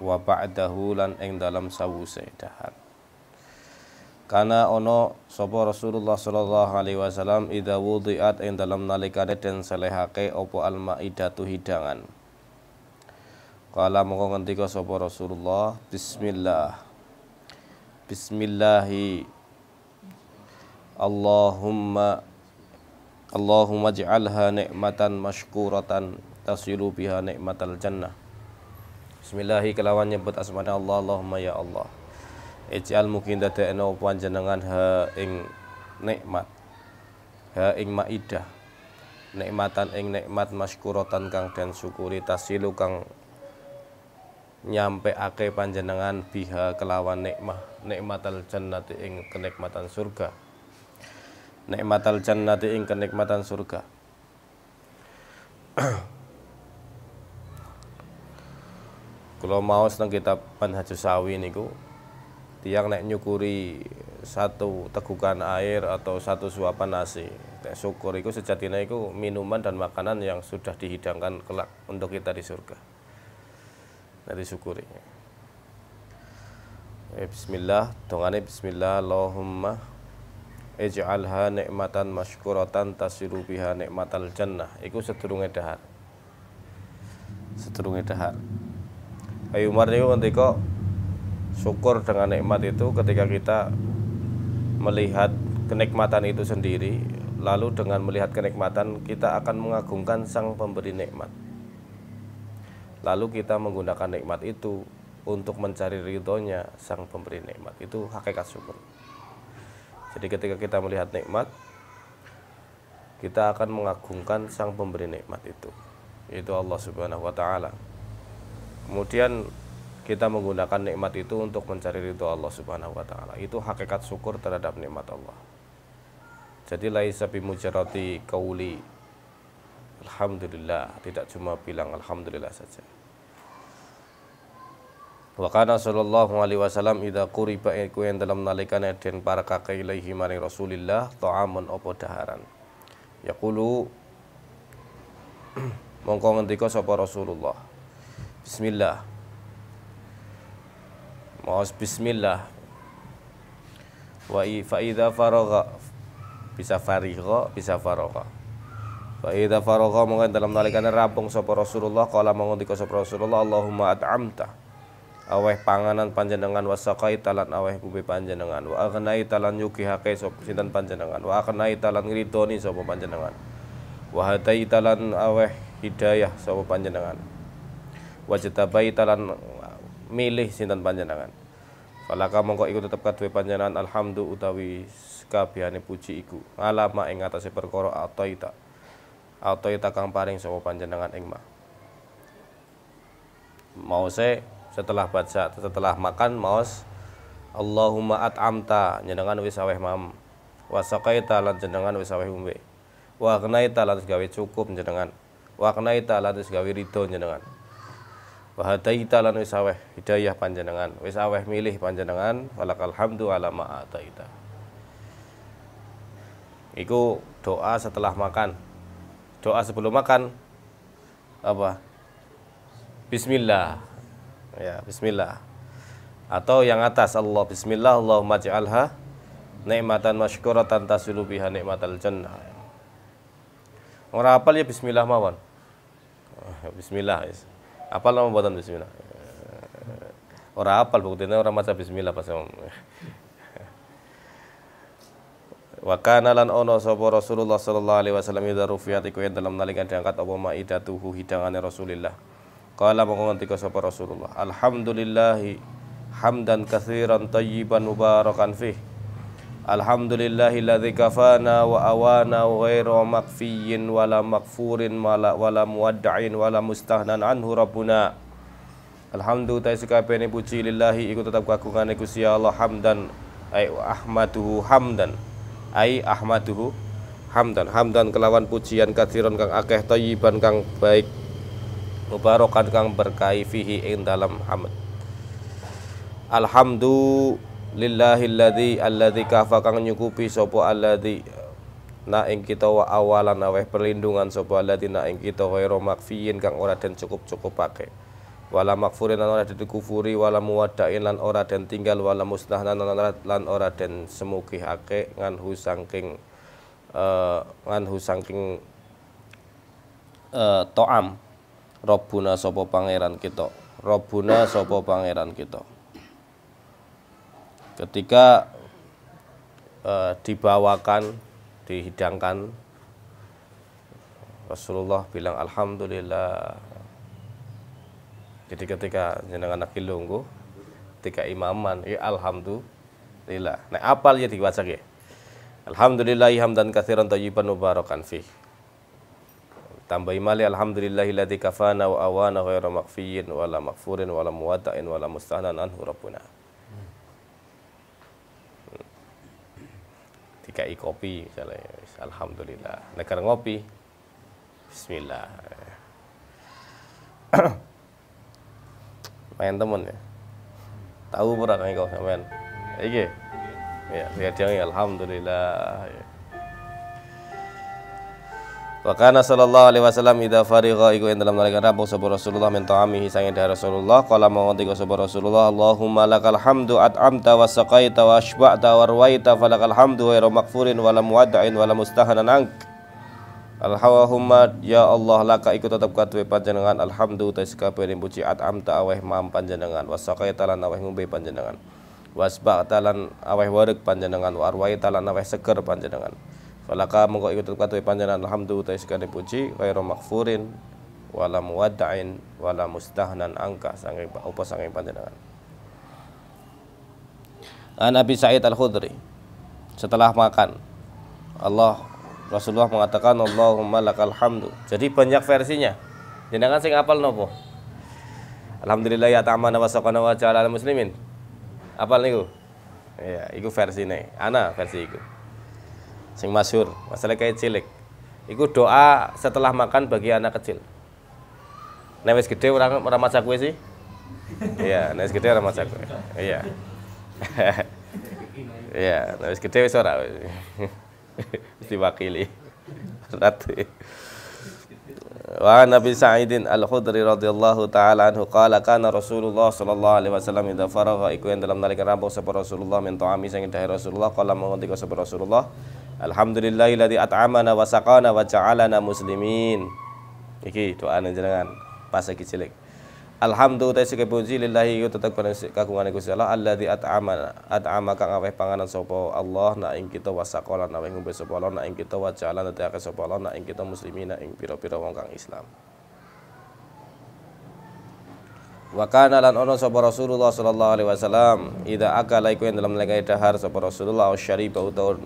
wa ba'dahu lan ing dalam sawuse dahar karena ono sopo Rasulullah sallallahu alaihi wasallam ida wudiat ing dalam nalikade den selehake opo al maidatu hidangan kala mongko ngendika sapa Rasulullah bismillah bismillahi Allahumma Allahumma ij'alha nikmatan mashkuratan tasilu biha nikmatal jannah Bismillahirrahmanirrahim. kelawan nyebut asma Allah Allahumma ya Allah. Ij'al mungkin dadekno panjenengan ha ing nikmat. Ha ing maidah. Nikmatan ing nikmat maskurotan kang dan syukuri tasilu kang nyampe ake panjenengan biha kelawan nikmah nikmatal jannati ing kenikmatan surga nikmatal jannati ing kenikmatan surga Kalau mau seneng kita Manhajus Sawi niku tiang naik nyukuri satu tegukan air atau satu suapan nasi. Nek syukur itu sejatinya itu minuman dan makanan yang sudah dihidangkan kelak untuk kita di surga. Nanti syukuri. Eh, bismillah, dongane bismillah Allahumma ij'alha nikmatan masykuratan tasiru biha nikmatal jannah. Iku sedurunge dahar. Sedurunge dahar. Ayu Umar niku kok syukur dengan nikmat itu ketika kita melihat kenikmatan itu sendiri lalu dengan melihat kenikmatan kita akan mengagungkan sang pemberi nikmat lalu kita menggunakan nikmat itu untuk mencari ridhonya sang pemberi nikmat itu hakikat syukur jadi ketika kita melihat nikmat kita akan mengagungkan sang pemberi nikmat itu Itu Allah Subhanahu wa taala Kemudian kita menggunakan nikmat itu untuk mencari ridho Allah Subhanahu wa taala. Itu hakikat syukur terhadap nikmat Allah. Jadi laisa bimujarati kauli alhamdulillah, tidak cuma bilang alhamdulillah saja. Wa kana sallallahu alaihi wasallam idza quriba iku yang dalam nalikane den para kakek ilahi maring Rasulillah ta'amun apa daharan. Yaqulu mongko ngendika sapa Rasulullah Bismillah. Maus bismillah. Wa faida faroga bisa farigha bisa faragha. faida faroga mungkin dalam nalikane rampung sopo Rasulullah kala mangundika sopo Rasulullah Allahumma adamta. Aweh panganan panjenengan wasakai talan aweh bumi panjenengan wa aghnai talan hakai sapa sinten panjenengan wa aghnai talan ngridoni sopo panjenengan. Wa hatai talan aweh hidayah sopo panjenengan wajtabai talan milih sinten panjenengan falaka mongko iku tetep kadue panjenengan alhamdu utawi kabehane puji iku alama ing atase perkara ataita ataita kang paring sapa panjenengan ing mah mause setelah baca setelah makan maos Allahumma at'amta jenengan wis aweh mam wasaqaita lan jenengan wis aweh umbe wa lan gawe cukup jenengan wa agnaita lan gawe ridho jenengan wa hadaita lan wis aweh hidayah panjenengan wis aweh milih panjenengan walakal hamdu ala ma ataita iku doa setelah makan doa sebelum makan apa bismillah ya bismillah atau yang atas Allah bismillah Allahumma ja'alha nikmatan masykuratan tasulu biha nikmatal jannah orang apal ya bismillah mawon oh, bismillah yes apal nama buatan bismillah orang apal buktinya orang maca bismillah pas om wakana lan ono sopo Rasulullah sallallahu alaihi wasallam idza rufiyat yang dalam nalikan diangkat apa maidatuhu Rasulullah. Rasulillah. Kala mongko kau sopo Rasulullah, alhamdulillahi hamdan kathiran tayyiban mubarakan fih. Alhamdulillahilladzi kafana wa awana ghairu makfiyin wala makfurin wala, wala muwadda'in wala mustahnan anhu rabbuna Alhamdulillah ta sikapene puji lillahi iku tetap kagungane Gusti Allah hamdan ai ahmaduhu hamdan ai ahmaduhu hamdan hamdan kelawan pujian katsiran kang akeh thayyiban kang baik mubarakan kang berkahi fihi ing dalam hamd Alhamdulillah lillahi Alladhi alladhi kafa kang nyukupi sopo alladhi na ing kita wa awalan aweh perlindungan Sopo Alladhi na ing kita ghairu makfiyin kang ora den cukup-cukupake wala makfurin lan ora den kufuri wala muwadain lan ora den tinggal wala musnahnan lan ora den semugihake ngan sangking uh, eh, ngan sangking uh, eh, to'am Robuna Sopo pangeran kita Robuna Sopo pangeran kita ketika eh, dibawakan dihidangkan Rasulullah bilang alhamdulillah jadi ketika jenengan lagi lungguh ketika imaman ya alhamdulillah nah apal ya diwaca ya Alhamdulillahi hamdan kathiran tayyiban mubarakan fi tambah imali alhamdulillah ladzi kafana wa awana ghairu makfiyin wala makfurin wala muwatta'in wala musta'anan anhu rabbuna DKI kopi misalnya alhamdulillah negara ngopi bismillah main temen ya tahu pernah kan kau sampean iki ya iya, lihat yang alhamdulillah ya. Wa kana sallallahu alaihi wasallam idza fariqa iku ing dalam nalika rampung sapa Rasulullah min ta'amihi sange dari Rasulullah qala mangoti sapa Rasulullah Allahumma lakal hamdu at'amta wa saqaita wa asba'ta wa rawaita falakal hamdu ghairu makfurin wala muwadda'in wala mustahanan ank Alhawahumma ya Allah laka iku tetap katwe panjenengan alhamdu ta sekabening puji at'amta aweh mam panjenengan wa saqaita lan aweh ngombe panjenengan wasba'ta lan aweh wareg panjenengan wa rawaita lan aweh seger panjenengan Walaka mongko iku tetep katuwe panjenengan alhamdu uta sekade puji khairu maghfurin wala muwadda'in wala mustahnan angka sanging opo sanging panjenengan. An Abi Sa'id Al-Khudri setelah makan Allah Rasulullah mengatakan Allahumma lakal hamdu. Jadi banyak versinya. Jenengan sing apal nopo? Alhamdulillah ya ta'amana wa saqana wa ja'ala muslimin. Apal niku? Iya, iku versine. Ana versi iku sing masyur masalah kayak cilik itu doa setelah makan bagi anak kecil. Nek gede orang orang masak kue sih. Iya, nek gede orang masak kue Iya. Iya, nek wis gedhe iya. iya, wis ora. Wis Nabi Sa'idin Al-Khudri radhiyallahu taala anhu kana Rasulullah sallallahu alaihi wasallam dalam Rasulullah Rasulullah Rasulullah ladzi at'amana wa saqana wa ja'alana muslimin. Iki nang jenengan pas iki cilik. Alhamdulillah sik puji lillahi tetep kagungan Gusti Allah alladzi at'amana at'ama kang aweh panganan sapa Allah nak ing kita wa saqana nak ing ngombe sapa Allah nak ing kita wa ja'alana ta sapa Allah nak ing kita muslimin nak ing pira-pira wong kang Islam. Wa kana lan ono sapa Rasulullah sallallahu alaihi wasallam ida akala iku dalam nalika dahar sapa Rasulullah syariba utawa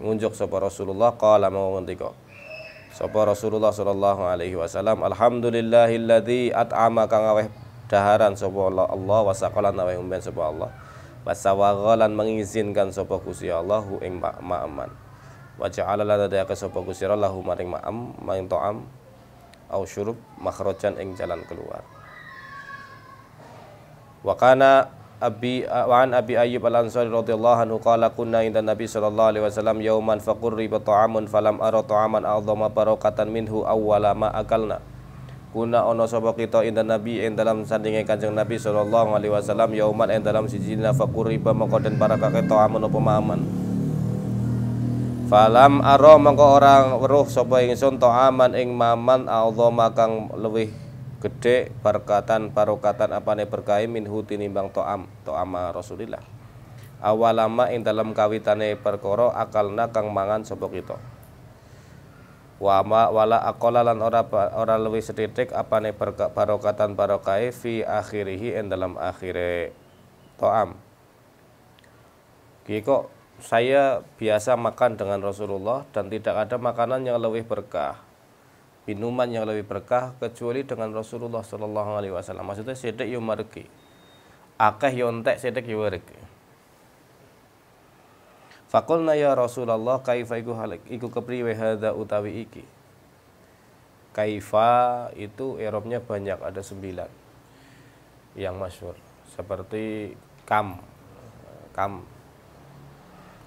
ngunjuk sapa Rasulullah qala mau ngendika sapa Rasulullah sallallahu alaihi wasallam alhamdulillahilladzi at'ama kang aweh daharan sapa Allah Allah wasaqalan aweh umben sapa Allah wasawagalan mengizinkan sapa Gusti Allah hu ing ma'aman wa ja'ala lana daya sapa Gusti Allah maring ma'am maring ta'am au syurub makhrajan ing jalan keluar wa kana Abi Wan uh, Abi Ayub Al Ansari radhiyallahu anhu qala kunna inda Nabi sallallahu alaihi wasallam yauman faqurri bi ta'amun falam ara ta'aman adzama barakatan minhu awwala ma akalna kunna ono sapa kita inda Nabi ing dalam sandinge Kanjeng Nabi sallallahu alaihi wasallam yauman ing dalam siji na faqurri bi maqadan barakate ta'amun apa ma'aman falam ara mengko orang weruh sapa ingsun ta'aman ing maman adzama kang luwih gede barokatan barokatan apane berkahi minhu tinimbang to'am to'ama Rasulillah awalama ing dalam kawitane perkoro akalna kang mangan sobok itu. wama wala akola lan ora ora luwih apa nih barokatan barokai e fi akhirihi ing dalam akhire to'am Kiko saya biasa makan dengan Rasulullah dan tidak ada makanan yang lebih berkah minuman yang lebih berkah kecuali dengan Rasulullah Shallallahu Alaihi Wasallam. Maksudnya sedek yang marki, akeh yontek sedek yang marki. Fakulna ya Rasulullah kaifa iku halik iku kepriwe hadza utawi iki. Kaifa itu eropnya banyak ada sembilan yang masyhur seperti kam kam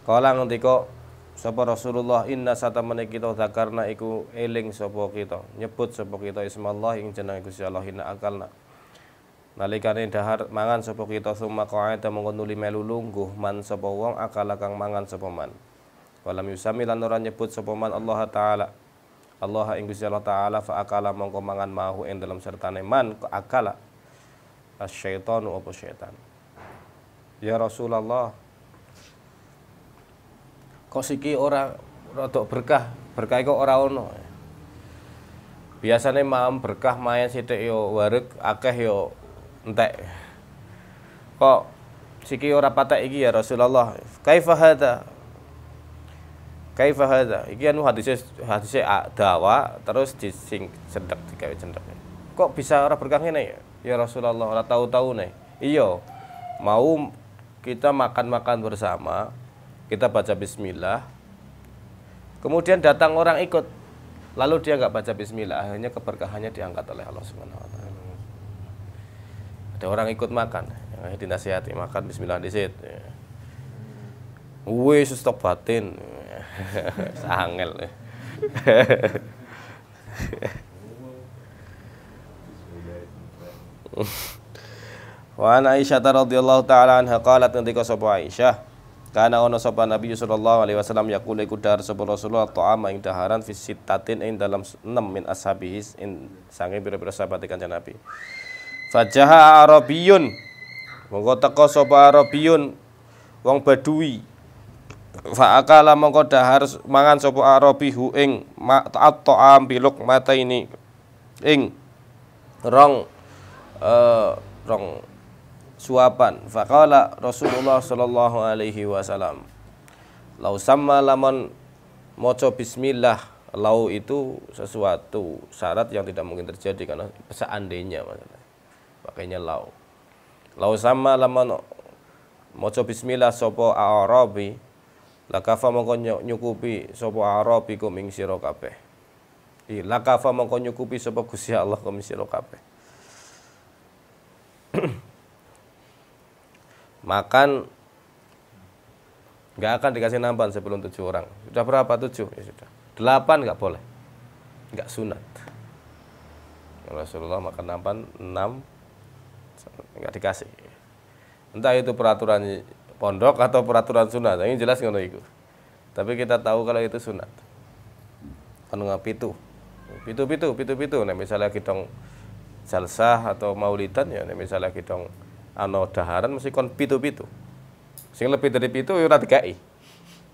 Kalang nanti kok Sapa Rasulullah inna satamene kita zakarna iku eling sapa kita, nyebut sapa kita ismallah ing jeneng Gusti Allah inna akalna. Nalikane dahar mangan sapa kita summa qa'ada mongko nuli melu lungguh man sapa wong akala kang mangan sapa man. Walam yusami lan ora nyebut sapa man Allah taala. Allah ing Gusti Allah taala fa akala mongko mangan mahu ing dalam sertane man akala. Asyaitanu apa syaitan. Ya Rasulullah, kok siki ora rodok berkah berkah kok ora ono biasanya maam berkah main sithik yo wareg akeh yo entek kok siki ora patek iki ya Rasulullah kaifa hadza kaifa hadza iki anu hadis hadis dawa terus dising cendek digawe cendek kok bisa ora berkah ngene ya ya Rasulullah ora tahu-tahu nih iya mau kita makan-makan bersama kita baca bismillah. Kemudian datang orang ikut. Lalu dia nggak baca bismillah, akhirnya keberkahannya diangkat oleh Allah Subhanahu wa taala. Ada orang ikut makan, yang dinasihati makan bismillah di situ. Wih, stok batin. Sangel. Wa an Aisyah radhiyallahu taala anha qalat ketika sapa Aisyah karena ono sopan Nabi sallallahu alaihi wasallam yaqul ikudar sopan Rasulullah ta'ama ing daharan visit tatin ing dalam enam min ashabis ing sange pira-pira sahabat ikan Nabi. Fajaha Arabiyun mongko teko sapa Arabiyun wong Badui fakala akala mongko dahar mangan sapa Arabihu ing ma'at ta'am biluk mata ini ing rong uh, rong suapan. Faqala Rasulullah sallallahu alaihi wasallam. Lau sama laman moco bismillah. Lau itu sesuatu syarat yang tidak mungkin terjadi karena seandainya maksudnya. Pakainya lau. Lau sama laman moco bismillah sopo arabi. Lakafa mongko nyukupi sopo arabi kuming sira kabeh. Lakafa mongko nyukupi sopo Gusti Allah kuming sira kabeh. makan nggak akan dikasih nampan sebelum tujuh orang. Sudah berapa tujuh? Ya sudah. Delapan nggak boleh, nggak sunat. Rasulullah makan nampan enam nggak dikasih. Entah itu peraturan pondok atau peraturan sunat. Ini jelas ngono itu. Tapi kita tahu kalau itu sunat. Anu pitu. Pitu pitu pitu pitu. Nah misalnya kita jalsah atau maulidan ya, misalnya kita ana daharan mesti kon pitu-pitu. Sing lebih dari pitu ya ora dikai.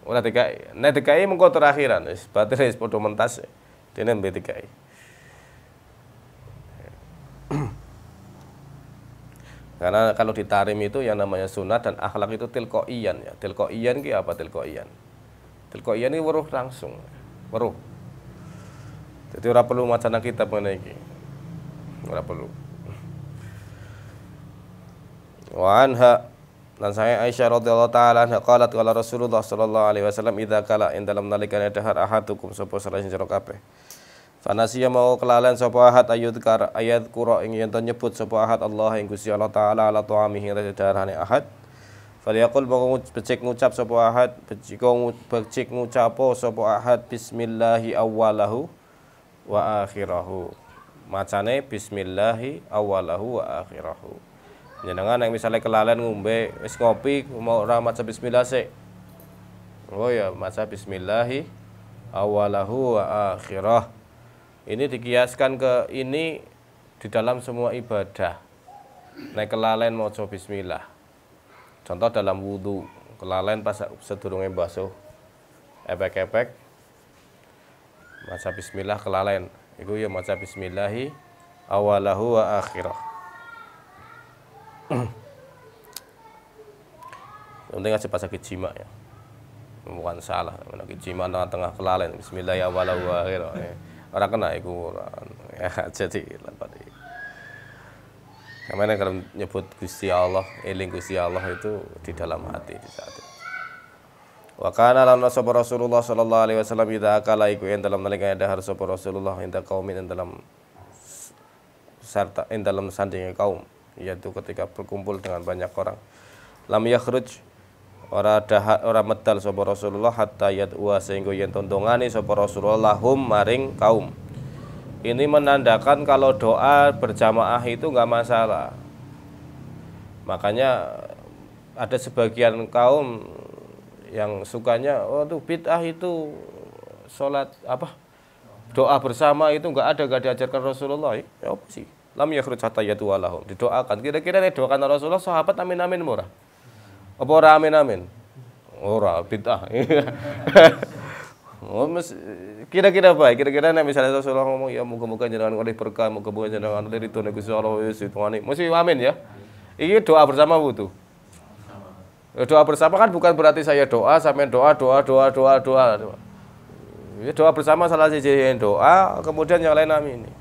Ora dikai. Nek dikai mengko terakhiran wis batil wis padha mentas. Dene mbek dikai. Karena kalau ditarim itu yang namanya sunat dan akhlak itu tilkoian ya. Tilkoian ki apa tilkoian? Tilkoian ini waruh langsung. Waruh. Jadi ora perlu macana kita mengenai ini. Ora perlu. Wanha, anha dan saya Aisyah radhiyallahu taala anha qalat qala Rasulullah sallallahu alaihi wasallam idza kala in dalam nalikan dahar ahadukum sapa salah sing kabeh Fanasiya mau kelalen sapa ahad ayat kar ayat qura ing yen nyebut sapa ahad Allah ing Gusti Allah taala ala tuamihi ing ahat ahad Falyaqul mongko becik ngucap sapa ahad becik becik sopo sapa ahad bismillahi awwalahu wa akhirahu macane bismillahi awwalahu wa akhirahu jenengan yang misalnya kelalen ngombe es ngopi mau ora maca bismillah sik oh ya maca bismillahi awalahu wa akhirah ini dikiaskan ke ini di dalam semua ibadah naik kelalen mau coba bismillah contoh dalam wudhu kelalen pas sedurungnya basuh epek-epek maca bismillah kelalen itu ya maca bismillahi awalahu wa akhirah yang penting aja pas sakit jima ya. Bukan salah, sakit jima tengah-tengah kelalen. Bismillah ya walau Orang kena itu Ya jadi lepat iki. Kemana kalau nyebut Gusti Allah, eling Gusti Allah itu di dalam hati di saat itu. Wa kana lan sapa Rasulullah sallallahu alaihi wasallam idza akala iku yang dalam nalikane dahar sapa Rasulullah inda kaumin dalam serta in dalam sandinge kaum yaitu ketika berkumpul dengan banyak orang lam yakhruj ora dahat, ora medal sapa Rasulullah hatta yad'uwa sehingga yen tontongane sapa Rasulullah lahum maring kaum. Ini menandakan kalau doa berjamaah itu nggak masalah. Makanya ada sebagian kaum yang sukanya oh tuh bid'ah itu sholat apa doa bersama itu nggak ada nggak diajarkan Rasulullah ya apa sih lam yakhruj hatta yatuwa lahum. Didoakan. Kira-kira nih doakan Rasulullah sahabat amin amin murah. Apa ora amin amin? Ora bid'ah. Oh, kira-kira baik, kira-kira nih misalnya Rasulullah ngomong ya moga-moga jenengan oleh berkah, moga-moga jenengan oleh ridho nek Gusti Allah wis ya, Mesti amin ya. Ini doa bersama butuh. Ya, doa bersama kan bukan berarti saya doa, sampai doa, doa, doa, doa, doa. doa. Ya, doa bersama salah satu doa, kemudian yang lain amin.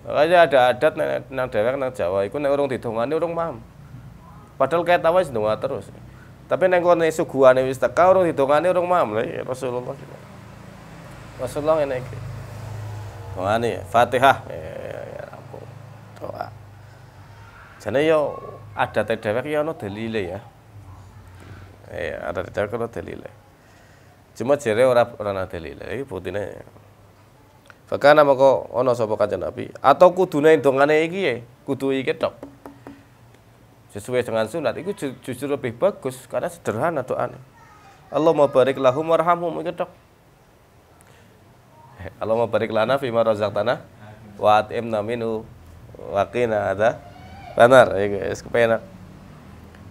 Makanya ada adat nang Dewek nang Jawa iku nek urung didongani urung paham. Padahal kayak tawa sing donga terus. Tapi nek kono suguhane wis teka urung didongani urung paham lho iya, Rasulullah. Rasulullah ngene iki. Dongani Fatihah. Iya, iya, ya, aku ampun. Doa. Jane yo adate dewek ya ono dalile ya. Ya, ada dewek ono dalile. Cuma jere ora ora ono dalile. Iki putine. Fakana moko ono sapa Kanjeng Nabi, atau kudune dongane iki ya, kutu iki tok. Sesuai dengan sunat itu justru lebih bagus karena sederhana doane. Allahumma barik lahum warhamhum iki tok. mau barik lana ma razaqtana wa at'imna minhu wa qina ada benar ya guys kepenak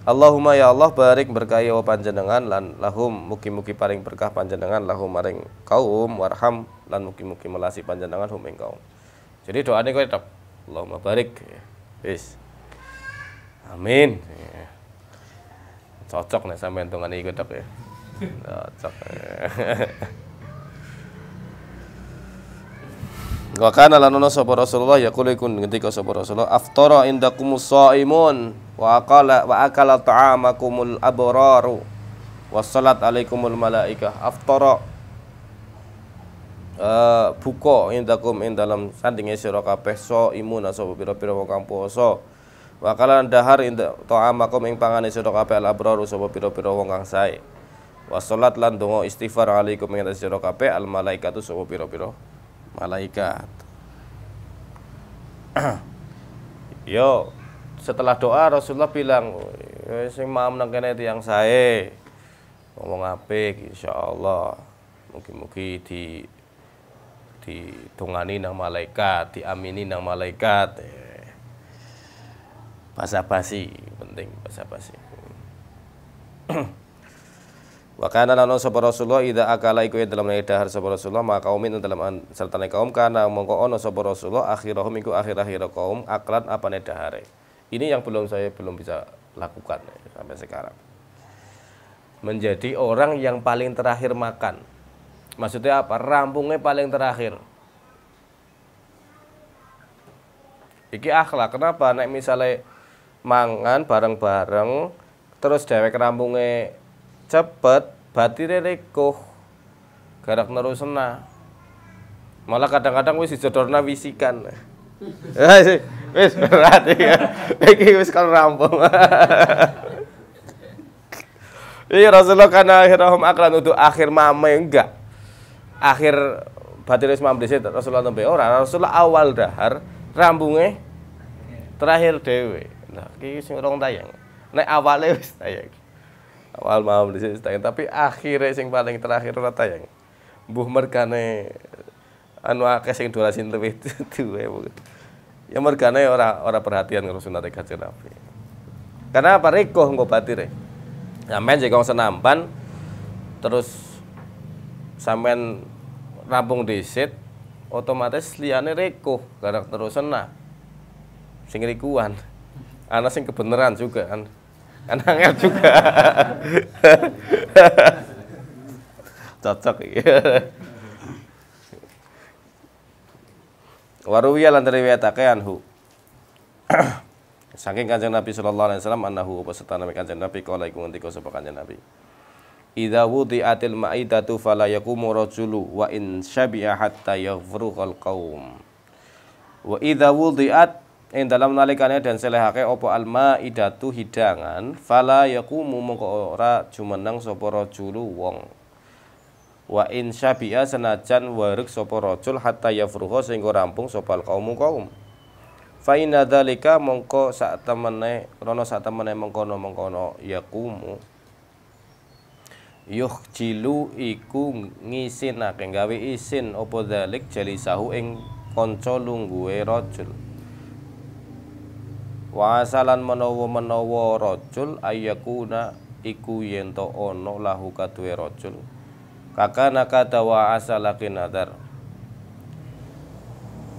Allahumma ya Allah barik berkahi wa panjenengan lan lahum muki muki paring berkah panjenengan lahum maring kaum warham lan mugi-mugi melasi panjenengan home engkau. Jadi doa ini kau tetap, Allahumma barik. bis, Amin. Cocok nih sampai tungane ini tetap ya. Cocok. Wa kana lan ono sapa Rasulullah yaqulu kun ketika sapa Rasulullah aftara indakumus saimun wa aqala wa akala ta'amakumul abraru wassalat alaikumul malaikah aftara Eh, Buko yang indakum yang dalam sandingnya sira kapeh so imuna aso bila bila wong kang wakalan dahar inda ta'amakum yang pangane sira kabeh al abrar sapa bila bila wong sae wasolat lan dungo istighfar alaikum yang atas sira al malaikatu sapa bila bila malaikat yo setelah doa Rasulullah bilang eh, sing maam nang kene tiyang sae ngomong apik insyaallah mungkin mungkin di ditungani nang malaikat, diamini nang malaikat. Eh, bahasa basi penting bahasa basi. Wa kana lanu sabar Rasulullah idza akala iku dalam dahar sabar Rasulullah maka kaumin dalam serta kaum kana mongko ono sabar Rasulullah akhirahum iku akhir-akhir kaum aklan apane dahare. Ini yang belum saya belum bisa lakukan eh, sampai sekarang. Menjadi orang yang paling terakhir makan. Maksudnya apa? Rampungnya paling terakhir. Iki akhlak. Kenapa? Nek misalnya mangan bareng-bareng terus dewek rampungnya cepet batire rekoh, garak nerusna malah kadang-kadang wis dijodorna wisikan wis berat ya iki wis kalau rampung Iya Rasulullah karena akhirahum untuk akhir mame enggak akhir batil wis mamlis Rasulullah nembe ora Rasulullah awal dahar rambunge terakhir dhewe nah iki sing rong tayang nek awale wis tayang awal mamlis wis tayang tapi akhirnya sing paling terakhir ora tayang mbuh merkane anu akeh sing durasi luwih duwe ya mergane ora ora perhatian karo sunat kanjeng Nabi karena apa rekoh engko batire sampean jek senampan terus sampean rampung disit otomatis liane reko terus nah sing rikuan ana sing kebeneran juga kan anaknya juga cocok ya waruwiya lan riwayatake anhu saking kanjeng Nabi sallallahu alaihi wasallam annahu apa kanjeng Nabi kala iku ngendika sapa kanjeng Nabi Idza wudi'atil ma'idatu fala yaqumu rajulu wa in syabi'a hatta yaghruqal qaum. Wa idza wudi'at in dalam nalikane dan selehake opo al ma'idatu hidangan fala yaqumu mongko ora jumeneng sapa rajulu wong wa in syabi'a senajan warik sapa rajul hatta yafruha sehingga rampung sapa al qaum qaum fa inna dzalika mongko sak temene rono sak temene mengkono-mengkono yakumu yukhjilu iku ngisinake gawe isin apa dzalik jalisahu ing kanca lungguhe rajul wasalan menawa-menawa rajul ayakuna iku yen to ana lahu kaduwe rajul kakana kadawa asalaki nadar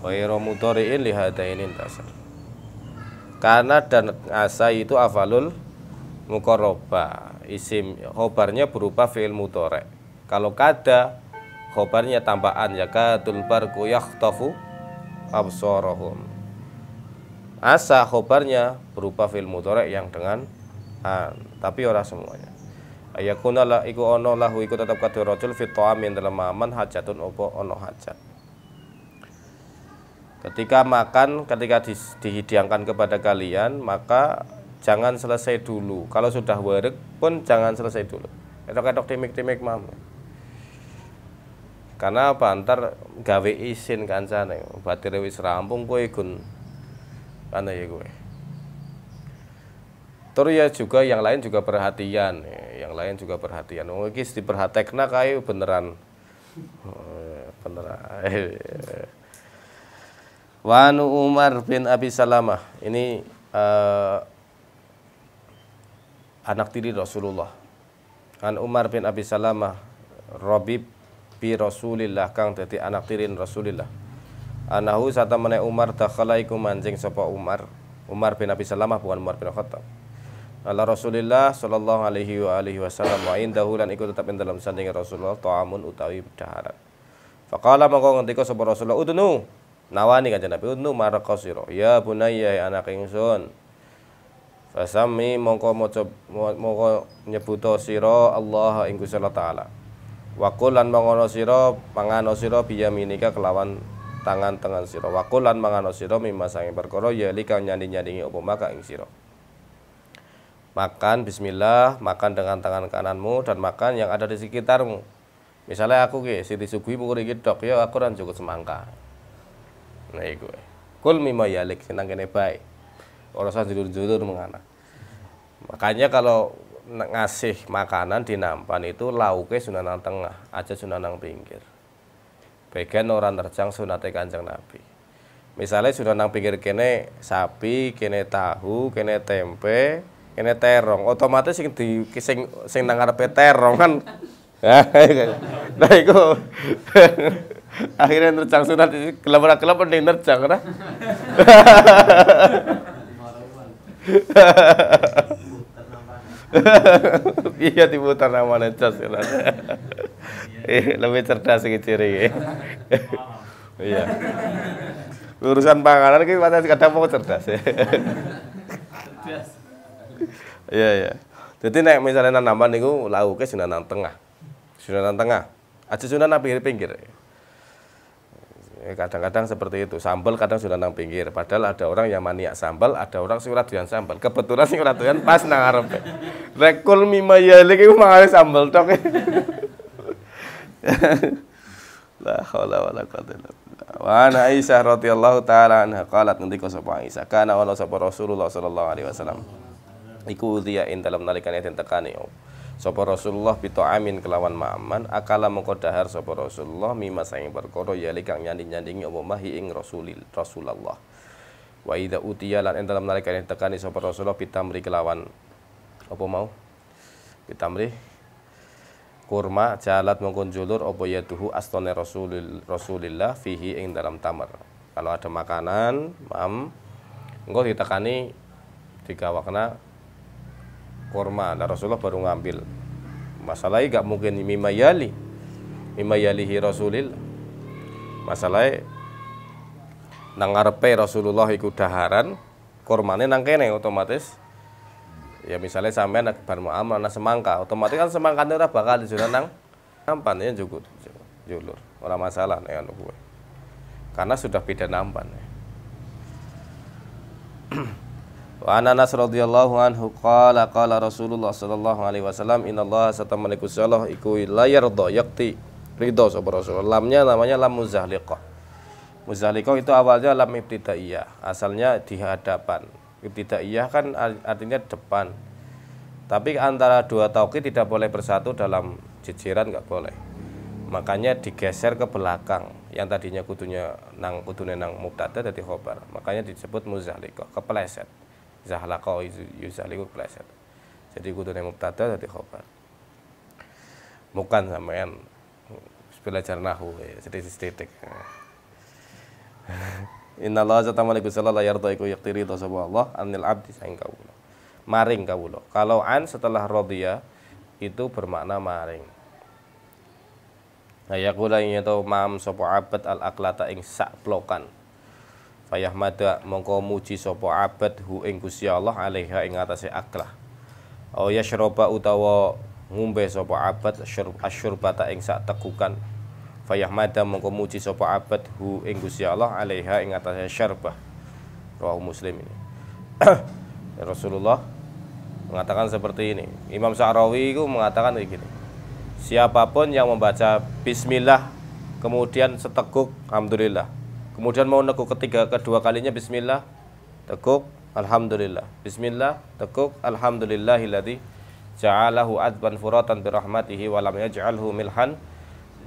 Wairo mudori'in lihadainin tasar Karena dan asa itu afalul mukoroba isim khobarnya berupa fi'il mudhari kalau kada khobarnya tambahan ya kadul barku yakhtafu absorahum asa khobarnya berupa fi'il mudhari yang dengan an tapi ora semuanya ayakuna la iku ono lahu iku tetap kadu rojul fit ta'amin dalam aman hajatun opo ono hajat ketika makan ketika dihidangkan kepada kalian maka jangan selesai dulu. Kalau sudah werek pun jangan selesai dulu. Kedok-kedok timik-timik mam. Karena apa ntar gawe isin sana. batire wis rampung kowe gun. Karena ya gue. Terus ya juga yang lain juga perhatian, yang lain juga perhatian. Wong diperhatikan nah kayu beneran. Eh, beneran. Wanu Umar bin Abi Salamah. Ini uh, anak tiri Rasulullah. An Umar bin Abi Salamah Robib bi Rasulillah kang dadi anak tirin Rasulillah. Anahu sata mene Umar dakhala iku manjing sapa Umar. Umar bin Abi Salamah bukan Umar bin Khattab. Ala Rasulillah sallallahu alaihi wa alihi wasallam wa indahu lan iku tetep dalam sandinge Rasulullah ta'amun utawi daharan. Faqala mongko ngendika sapa Rasulullah udnu nawani kanjeng Nabi udunu marakasira ya bunayya ya anak ingsun Fasami mongko maca mongko nyebuto sira Allah ing Gusti Allah taala. Wakul lan mangono sira mangano sira biyaminika kelawan tangan tangan sira. Wakul lan mangano sira mimma sange perkara ya lika nyanding-nyandingi opo maka ing sira. Makan bismillah, makan dengan tangan kananmu dan makan yang ada di sekitarmu. Misalnya aku ki Siti Sugih mukur iki dok ya aku dan cukup semangka. Nah iku. Kul mimma yalik senang kene baik. Orosan julur-julur mengana. Makanya kalau ngasih makanan di nampan itu lauke sunanang tengah, aja sunanang pinggir. Bagian orang terjang sunate kanjeng Nabi. Misalnya sunanang pinggir kene sapi, kene tahu, kene tempe, kene terong. Otomatis sing di sing sing nang ngarepe terong kan. nah itu, iya. nah, Akhirnya nerjang sunat kelapa-kelapa ning nerjang kan? Iya tibu tanaman cas Lebih cerdas gitu ciri. Ya. Iya. Urusan panganan kita pasti kadang mau cerdas ya. Iya iya. Jadi nek misalnya nanaman niku lauke sunanan tengah. Sunanan tengah. Aja sunan pinggir-pinggir. Eh, kadang-kadang seperti itu sambal kadang sudah nang pinggir padahal ada orang yang maniak sambal ada orang sih ora sambal kebetulan sih ora pas nang arepe rekul mima lagi mau mangane sambal tok la haula wala quwata illa billah wa ana aisyah radhiyallahu taala anha qalat kau sapa isa kana wala sapa rasulullah sallallahu alaihi wasallam iku dia in dalam nalikan enten Sopo Rasulullah amin kelawan ma'aman akala mengkodahar dahar sopo Rasulullah mima saing berkoro yali kang nyanding-nyandingi apa mahi ing Rasulil Rasulullah. Wa ida utiya lan endalam dalem nalika tekani sopo Rasulullah pitamri kelawan apa mau? Pitamri kurma jalat mengko julur apa yaduhu astone Rasulil Rasulillah fihi ing dalam tamar. Kalau ada makanan, mam engko ditekani digawakna kurma dan Rasulullah baru ngambil masalahnya gak mungkin mimayali mimayalihi Rasulil masalahnya nang ngarepe Rasulullah iku daharan kurmane nang kene otomatis ya misalnya sampean nak bar muamal nang semangka otomatis kan semangka ora bakal dijuna nang nampan ya cukup julur ora masalah nek anu kuwe karena sudah beda nampan ya. Wa Anas radhiyallahu anhu qala qala Rasulullah sallallahu alaihi wasallam innallaha satamaliku salah iku la yardha yakti ridho Sabar Rasul. Lamnya namanya lam muzahliqah. Muzahliqah itu awalnya lam ibtidaiyah, asalnya di hadapan. Ibtidaiyah kan artinya depan. Tapi antara dua tauqid tidak boleh bersatu dalam jejeran nggak boleh. Makanya digeser ke belakang yang tadinya kutunya nang kutunya nang mubtada jadi khobar. Makanya disebut muzahliqah, Kepeleset zahlaqa yuzahliku kepleset jadi kudune mubtada dadi khobar bukan sampean belajar nahu ya setitik-setitik Inna Allah zata maliku sallallahu yardha iku yaktiri dosa Allah anil abdi saing kawula maring kawula kalau an setelah rodiya itu bermakna maring Ayakula nah, ing yato mam sapa abad al aklata ing sak plokan Fayah mada mongko muji sopo abad hu ing Allah alaiha ing aklah. Oh ya syurba utawa ngumbe sopo abad asyurbata ing sak tegukan. Fayah mada mongko muji sopo abad hu ing Allah alaiha ing atase syarbah. Muslim ini. Rasulullah mengatakan seperti ini. Imam Sa'rawi itu mengatakan kayak gini. Siapapun yang membaca bismillah kemudian seteguk alhamdulillah Kemudian mau nekuk ketiga kedua kalinya bismillah tekuk alhamdulillah. Bismillah tekuk hiladi. ja'alahu adban furatan birahmatihi walam yaj'alhu milhan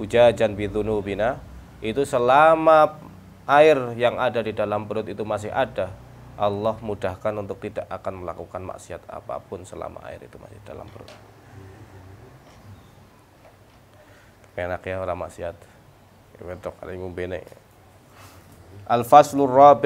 ujajan bidhunubina. Itu selama air yang ada di dalam perut itu masih ada, Allah mudahkan untuk tidak akan melakukan maksiat apapun selama air itu masih dalam perut. Enak ya orang maksiat. Wetok kali ngumbene. Al-Faslur Rabi'